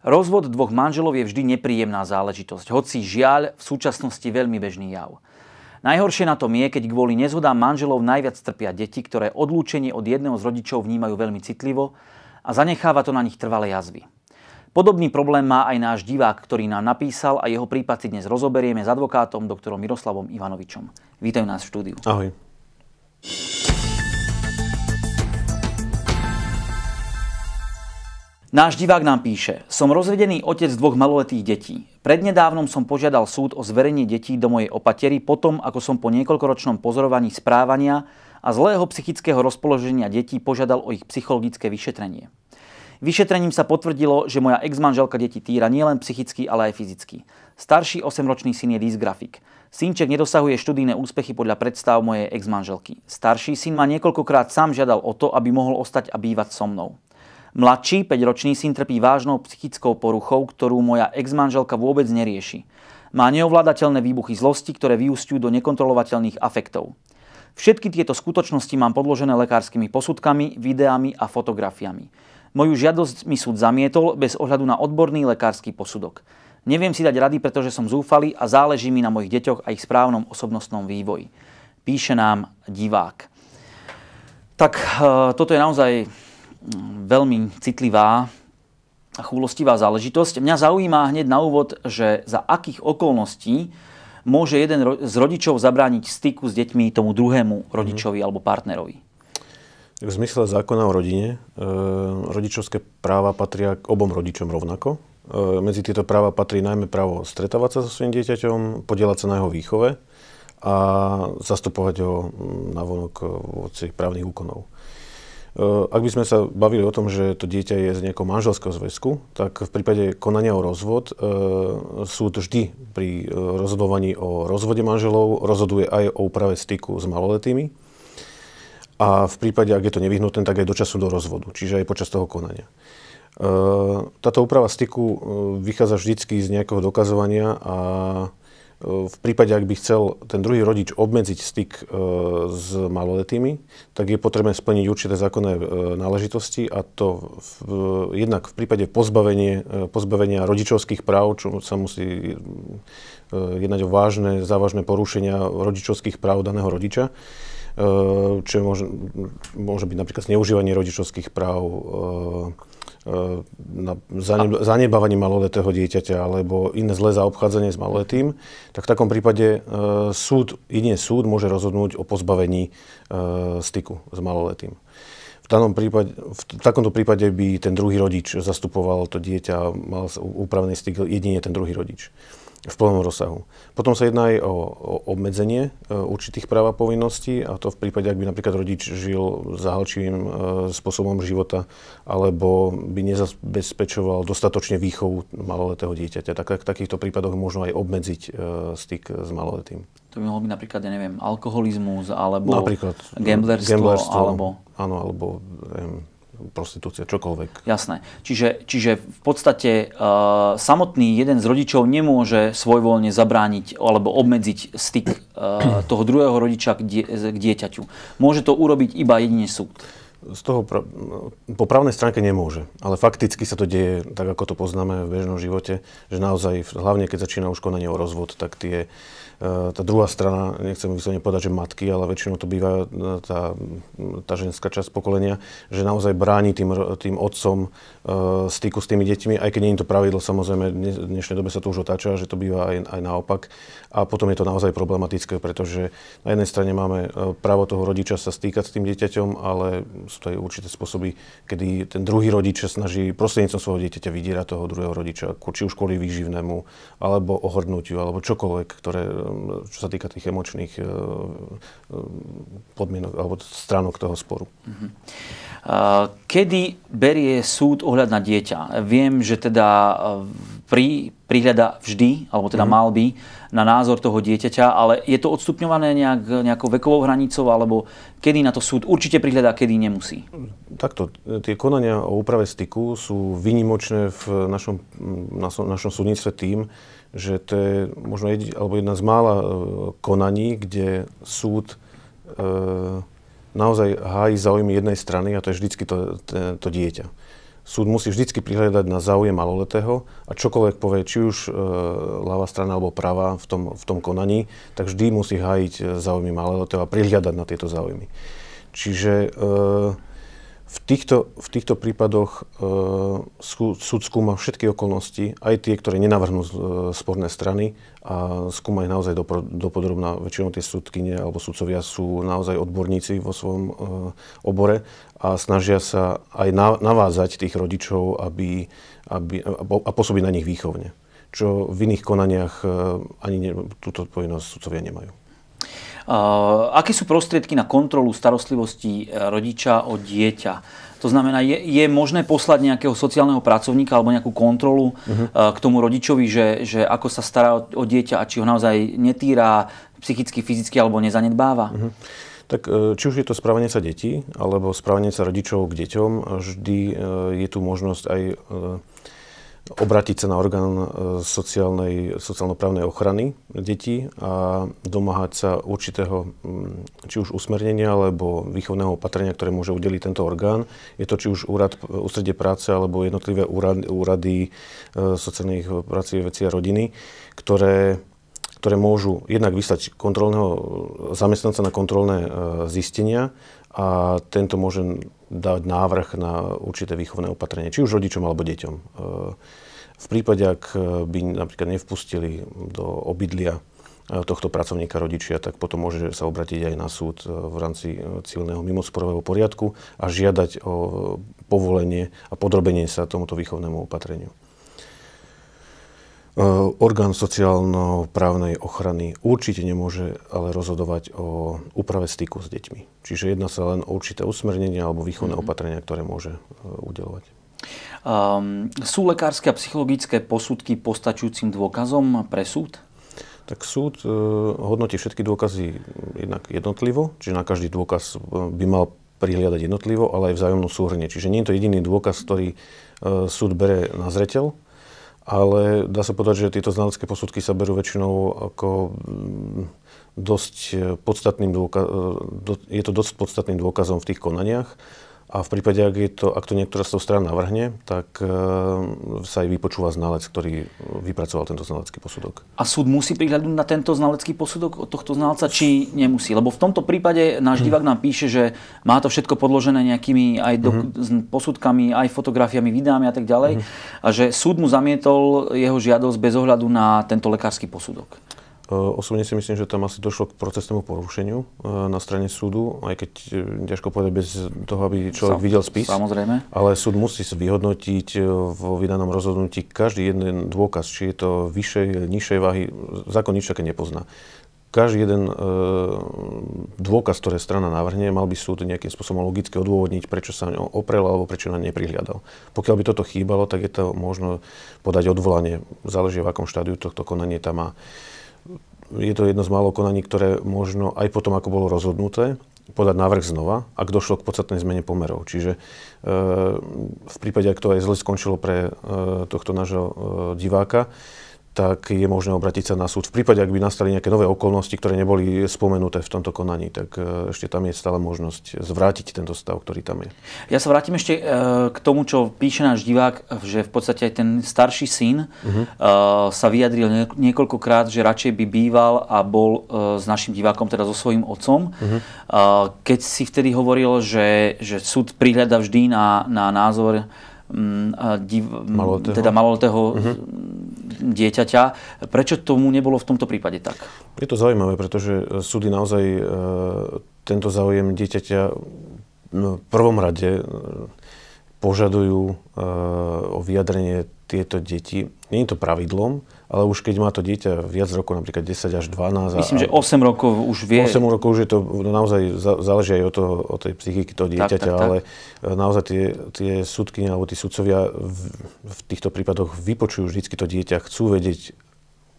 Rozvod dvoch manželov je vždy nepríjemná záležitosť, hoci žiaľ v súčasnosti veľmi bežný jav. Najhoršie na tom je, keď kvôli nezhodám manželov najviac trpia deti, ktoré odlúčenie od jedného z rodičov vnímajú veľmi citlivo a zanecháva to na nich trvalé jazvy. Podobný problém má aj náš divák, ktorý nám napísal a jeho prípad si dnes rozoberieme s advokátom, doktorom Miroslavom Ivanovičom. Vítajú nás v štúdiu. Ahoj. Náš divák nám píše, som rozvedený otec dvoch maloletých detí. Prednedávnom som požiadal súd o zverenie detí do mojej opatery potom, ako som po niekoľkoročnom pozorovaní správania a zlého psychického rozpoloženia detí požiadal o ich psychologické vyšetrenie. Vyšetrením sa potvrdilo, že moja ex-manželka deti týra nielen psychicky, ale aj fyzicky. Starší 8-ročný syn je dysgrafik. Synček nedosahuje študijné úspechy podľa predstav mojej ex-manželky. Starší syn ma niekoľkokrát sám žiadal o to, aby mohol ostať a bývať so mnou. Mladší, 5-ročný syn trpí vážnou psychickou poruchou, ktorú moja ex-manželka vôbec nerieši. Má neovládateľné výbuchy zlosti, ktoré vyústiu do nekontrolovateľných afektov. Všetky tieto skutočnosti mám podložené lekárskymi posudkami, videami a fotografiami. Moju žiadosť mi súd zamietol bez ohľadu na odborný lekársky posudok. Neviem si dať rady, pretože som zúfalý a záleží mi na mojich deťoch a ich správnom osobnostnom vývoji. Píše nám divák. Tak eh, toto je naozaj veľmi citlivá a chúlostivá záležitosť. Mňa zaujíma hneď na úvod, že za akých okolností môže jeden z rodičov zabrániť styku s deťmi tomu druhému mhm. rodičovi mm. alebo partnerovi. V zmysle zákona o rodine eh, rodičovské práva patria k obom rodičom rovnako. Eh, medzi tieto práva patrí najmä právo stretávať sa so svojím dieťaťom, podielať sa na jeho výchove a zastupovať ho hm, vonok eh, v právnych úkonov. Eh, ak by sme sa bavili o tom, že to dieťa je z nejakého manželského zväzku, tak v prípade konania o rozvod eh, súd vždy pri eh, rozhodovaní o rozvode manželov rozhoduje aj o úprave styku s maloletými. A v prípade, ak je to nevyhnutné, tak aj do času do rozvodu, čiže aj počas toho konania. Táto úprava styku vychádza vždycky z nejakého dokazovania a Eh, v prípade, ak by chcel ten druhý rodič obmedziť styk eh, s maloletými, tak je potrebné splniť určité zákonné eh, náležitosti a to v, jednak v prípade pozbavenie, pozbavenia rodičovských práv, čo sa musí jednať o vážne, závažné porušenia rodičovských práv daného rodiča, čo môže, môže byť napríklad zneužívanie rodičovských práv, E, na zane, zanebávanie maloletého dieťaťa alebo iné zlé zaobchádzanie s maloletým, tak v takom prípade e, súd, jedine súd môže rozhodnúť o pozbavení e, styku s maloletým. V, danom prípade, v takomto prípade by ten druhý rodič zastupoval to dieťa a mal úpravný styk jedine ten druhý rodič v plnom rozsahu. Potom sa jedná aj o, o obmedzenie e, určitých práv a povinností a to v prípade, ak by napríklad rodič žil zahalčivým e, spôsobom života alebo by nezabezpečoval dostatočne výchovu maloletého dieťaťa. Tak, v takýchto prípadoch možno aj obmedziť e, styk s maloletým. To by mohlo byť napríklad, ja neviem, alkoholizmus alebo e, gamblerstvo, gamblerstvo alebo... Áno, alebo neviem, prostitúcia, čokoľvek. Jasné. Čiže, čiže v podstate e, samotný jeden z rodičov nemôže svojvoľne zabrániť alebo obmedziť styk e, toho druhého rodiča k, die, k dieťaťu. Môže to urobiť iba jedine súd. Z toho pra- po právnej stránke nemôže, ale fakticky sa to deje tak, ako to poznáme v bežnom živote, že naozaj, hlavne keď začína už konanie o rozvod, tak tie Eh, tá druhá strana, nechcem som povedať, že matky, ale väčšinou to býva eh, tá, tá ženská časť pokolenia, že naozaj bráni tým, tým otcom uh, styku s tými deťmi, aj keď nie je to pravidlo, samozrejme, v dnešnej dobe sa to už otáča, že to býva aj, aj naopak. A potom je to naozaj problematické, pretože na jednej strane máme právo toho rodiča sa stýkať s tým dieťaťom, ale sú to aj určité spôsoby, kedy ten druhý rodič sa snaží prostredníctvom svojho dieťaťa vydierať toho druhého rodiča, či už kvôli výživnému, alebo ohodnutiu alebo čokoľvek, ktoré čo sa týka tých emočných e, e, podmienok alebo stránok toho sporu. Mhm. Kedy berie súd ohľad na dieťa? Viem, že teda e, pri, prihľada vždy, alebo teda mhm. mal by, na názor toho dieťaťa, ale je to odstupňované nejak, nejakou vekovou hranicou, alebo kedy na to súd určite a kedy nemusí? Takto, tie konania o úprave styku sú vynimočné v našom, našom súdnictve tým, že to je možno jedi, alebo jedna z mála e, konaní, kde súd e, naozaj hájí záujmy jednej strany a to je vždycky to, to, to dieťa. Súd musí vždycky prihľadať na záujem maloletého a čokoľvek povie, či už e, ľava strana alebo pravá v tom, v tom konaní, tak vždy musí hájiť e, záujmy maloletého a prihľadať na tieto záujmy. Čiže e, v týchto, v týchto prípadoch e, súd skúma všetky okolnosti, aj tie, ktoré nenavrhnú e, sporné strany a skúma ich naozaj dopodrobná. dopodrobná. Väčšinou tie súdkyne alebo sudcovia sú naozaj odborníci vo svojom e, obore a snažia sa aj na, navázať tých rodičov aby, aby, a, a pôsobiť na nich výchovne, čo v iných konaniach e, ani ne, túto povinnosť súdcovia nemajú. Eh, aké sú prostriedky na kontrolu starostlivosti eh, rodiča o dieťa? To znamená, je, je možné poslať nejakého sociálneho pracovníka alebo nejakú kontrolu uh-huh. k tomu rodičovi, že, že ako sa stará o, o dieťa a či ho naozaj netýra psychicky, fyzicky alebo nezanedbáva? Uh-huh. Tak či už je to správanie sa detí alebo správanie sa rodičov k deťom, vždy je tu možnosť aj obratiť sa na orgán e, sociálnej, sociálno-právnej ochrany detí a domáhať sa určitého mm, či už usmernenia alebo výchovného opatrenia, ktoré môže udeliť tento orgán. Je to či už úrad ústredie práce alebo jednotlivé úrady, úrady e, sociálnych prací, vecí a rodiny, ktoré ktoré môžu jednak vyslať kontrolného, e, zamestnanca na kontrolné zistenia a tento môže dať návrh na určité výchovné opatrenie, či už rodičom alebo deťom. E, v prípade, ak by napríklad nevpustili do obydlia e, tohto pracovníka rodičia, tak potom môže sa obratiť aj na súd e, v rámci civilného mimosporového poriadku a žiadať o povolenie a podrobenie sa tomuto výchovnému opatreniu. Eh, orgán sociálno-právnej ochrany určite nemôže ale rozhodovať o úprave styku s deťmi. Čiže jedná sa len o určité usmernenia alebo výchovné mm-hmm. opatrenia, ktoré môže eh, udelovať. Um, sú lekárske a psychologické posudky postačujúcim dôkazom pre súd? Tak súd uh, hodnotí všetky dôkazy jednak jednotlivo, čiže na každý dôkaz by mal prihliadať jednotlivo, ale aj vzájomnú súhrne. Čiže nie je to jediný dôkaz, ktorý uh, súd bere na zreteľ, ale dá sa povedať, že tieto znalecké posudky sa berú väčšinou ako mm, dosť eh, podstatným dôkazom, eh, je to dosť podstatným dôkazom v tých konaniach a v prípade, ak, je to, ak to niektorá z strán navrhne, tak e, sa aj vypočúva znalec, ktorý vypracoval tento znalecký posudok. A súd musí prihľadnúť na tento znalecký posudok od tohto znalca, či nemusí? Lebo v tomto prípade náš mhm. divák nám píše, že má to všetko podložené nejakými aj do, hmm posudkami, aj fotografiami, videami a tak ďalej. hmm A že súd mu zamietol jeho žiadosť bez ohľadu na tento lekársky posudok. Eh, osobne si myslím, že tam asi došlo k procesnému porušeniu eh, na strane súdu, aj keď eh, ťažko povedať bez toho, aby človek Sam, videl spis. Samozrejme. Ale súd musí vyhodnotiť vo vydanom rozhodnutí každý jeden dôkaz, či je to vyššej, nižšej váhy, zákon nič také nepozná. Každý jeden dôkaz, ktoré strana navrhne, mal by súd nejakým spôsobom logicky odôvodniť, prečo sa ňo oprel alebo prečo na neprihliadal. Pokiaľ by toto chýbalo, tak je to možno podať odvolanie. Záleží, v akom štádiu tohto konanie tam má je to jedno z málo konaní, ktoré možno aj potom, ako bolo rozhodnuté, podať návrh znova, ak došlo k podstatnej zmene pomerov. Čiže e, v prípade, ak to aj zle skončilo pre e, tohto nášho e, diváka, tak je možné obrátiť sa na súd. V prípade, ak by nastali nejaké nové okolnosti, ktoré neboli spomenuté v tomto konaní, tak e, ešte tam je stále možnosť zvrátiť tento stav, ktorý tam je. Ja sa vrátim ešte e, k tomu, čo píše náš divák, že v podstate aj ten starší syn uh-huh. sa vyjadril niekoľkokrát, že radšej by býval a bol s našim divákom, teda so svojím otcom. Uh-huh. Keď si vtedy hovoril, že, že súd prihľada vždy na, na názor mm, div, maloletého. teda maloletého uh-huh mhm dieťaťa. Prečo tomu nebolo v tomto prípade tak? Je to zaujímavé, pretože e, súdy naozaj e, tento záujem dieťaťa no, v prvom rade e, požadujú o vyjadrenie tieto deti. Nie je to pravidlom, ale už keď má to dieťa viac rokov, napríklad 10 až 12. Myslím, a, že 8 rokov už vie. 8 rokov už je to no naozaj záleží aj od, toho, od tej psychiky toho dieťaťa, tak, tak, tak. ale e, naozaj tie, tie súdkyne alebo tí sudcovia v, v týchto prípadoch vypočujú vždy to dieťa, chcú vedieť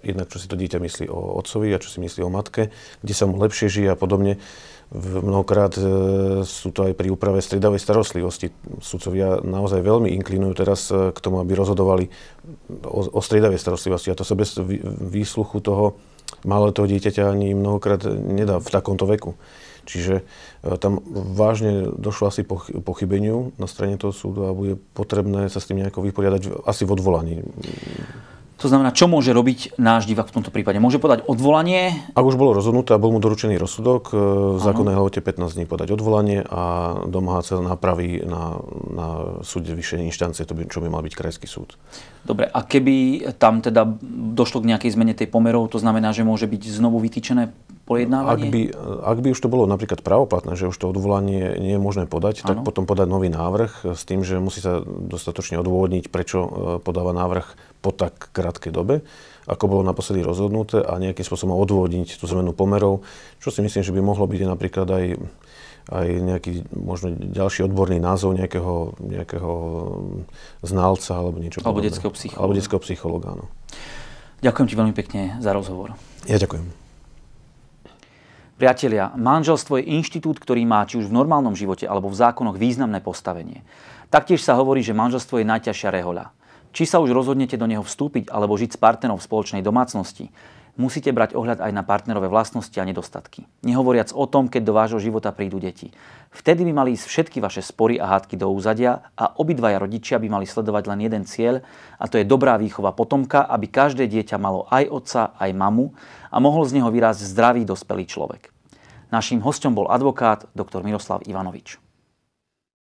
jednak, čo si to dieťa myslí o otcovi a čo si myslí o matke, kde sa mu lepšie žije a podobne. Mnohokrát e, sú to aj pri úprave striedavej starostlivosti. Sudcovia naozaj veľmi inklinujú teraz e, k tomu, aby rozhodovali o, o striedavej starostlivosti. A to sa bez výsluchu toho malého dieťaťa ani mnohokrát nedá v takomto veku. Čiže e, tam vážne došlo asi po pochybeniu na strane toho súdu a bude potrebné sa s tým nejako vyporiadať asi v odvolaní. To znamená, čo môže robiť náš divák v tomto prípade? Môže podať odvolanie? Ak už bolo rozhodnuté a bol mu doručený rozsudok, e, v zákonnej lehote 15 dní podať odvolanie a domáhať sa nápravy na, na súde vyššej inštancie, to by, čo by mal byť krajský súd. Dobre, a keby tam teda došlo k nejakej zmene tej pomerov, to znamená, že môže byť znovu vytýčené pojednávanie? Ak by, ak by už to bolo napríklad pravoplatné, že už to odvolanie nie je možné podať, ano. tak potom podať nový návrh s tým, že musí sa dostatočne odôvodniť, prečo e, podáva návrh po tak krátkej dobe ako bolo naposledy rozhodnuté a nejakým spôsobom odvodniť tú zmenu pomerov, čo si myslím, že by mohlo byť napríklad aj, aj nejaký možno ďalší odborný názov nejakého, nejakého znalca alebo niečo Alebo detského Alebo detského psychologa, áno. Ďakujem ti veľmi pekne za rozhovor. Ja ďakujem. Priatelia, manželstvo je inštitút, ktorý má či už v normálnom živote alebo v zákonoch významné postavenie. Taktiež sa hovorí, že manželstvo je najťažšia rehoľa. Či sa už rozhodnete do neho vstúpiť alebo žiť s partnerom v spoločnej domácnosti, musíte brať ohľad aj na partnerové vlastnosti a nedostatky. Nehovoriac o tom, keď do vášho života prídu deti. Vtedy by mali ísť všetky vaše spory a hádky do úzadia a obidvaja rodičia by mali sledovať len jeden cieľ a to je dobrá výchova potomka, aby každé dieťa malo aj otca, aj mamu a mohol z neho vyrásť zdravý dospelý človek. Naším hostom bol advokát dr. Miroslav Ivanovič.